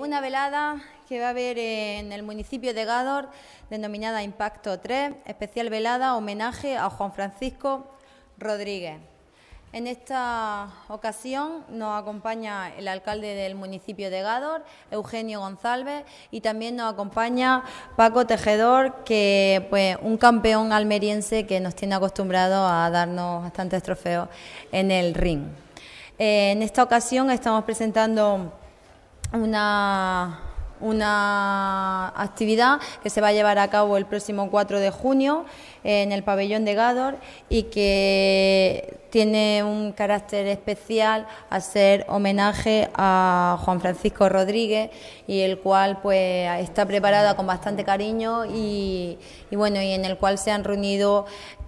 Una velada que va a haber en el municipio de Gádor, denominada Impacto 3, especial velada homenaje a Juan Francisco Rodríguez. En esta ocasión nos acompaña el alcalde del municipio de Gádor, Eugenio González, y también nos acompaña Paco Tejedor, que pues un campeón almeriense que nos tiene acostumbrado a darnos bastantes trofeos en el ring. Eh, en esta ocasión estamos presentando una, una actividad que se va a llevar a cabo el próximo 4 de junio en el pabellón de Gador y que tiene un carácter especial a ser homenaje a Juan Francisco Rodríguez y el cual pues está preparada con bastante cariño y, y bueno y en el cual se han reunido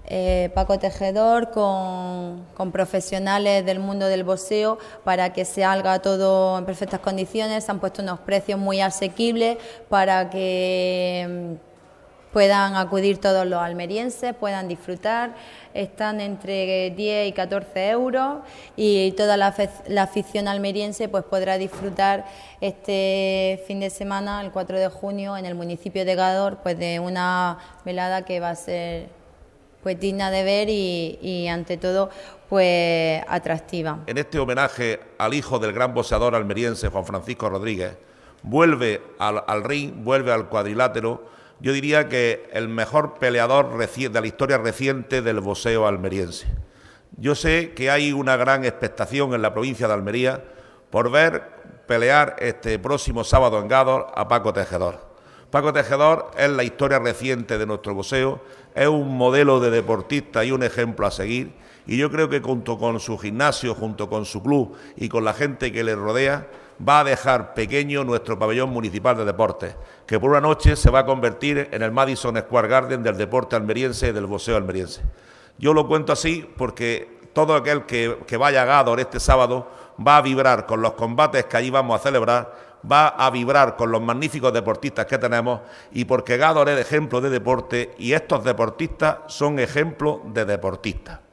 eh, Paco Tejedor con, profesionales del mundo del boxeo para que se salga todo en perfectas condiciones. han puesto unos precios muy asequibles para que mm, puedan acudir todos los almerienses, puedan disfrutar. Están entre 10 y 14 euros y toda la, afición almeriense pues podrá disfrutar este fin de semana, el 4 de junio, en el municipio de Gador, pues de una velada que va a ser pues digna de ver y, ante todo pues atractiva. En este homenaje al hijo del gran boxeador almeriense Juan Francisco Rodríguez, vuelve al, ring, vuelve al cuadrilátero. Yo diría que el mejor peleador de la historia reciente del boxeo almeriense. Yo sé que hay una gran expectación en la provincia de Almería por ver pelear este próximo sábado en Gádor a Paco Tejedor. Paco Tejedor es la historia reciente de nuestro boxeo, es un modelo de deportista y un ejemplo a seguir. Y yo creo que junto con su gimnasio, junto con su club y con la gente que le rodea, va a dejar pequeño nuestro pabellón municipal de deportes, que por una noche se va a convertir en el Madison Square Garden del deporte almeriense y del Boseo almeriense. Yo lo cuento así porque todo aquel que, que vaya a Gador este sábado va a vibrar con los combates que allí vamos a celebrar, va a vibrar con los magníficos deportistas que tenemos y porque Gádor es ejemplo de deporte y estos deportistas son ejemplo de deportistas.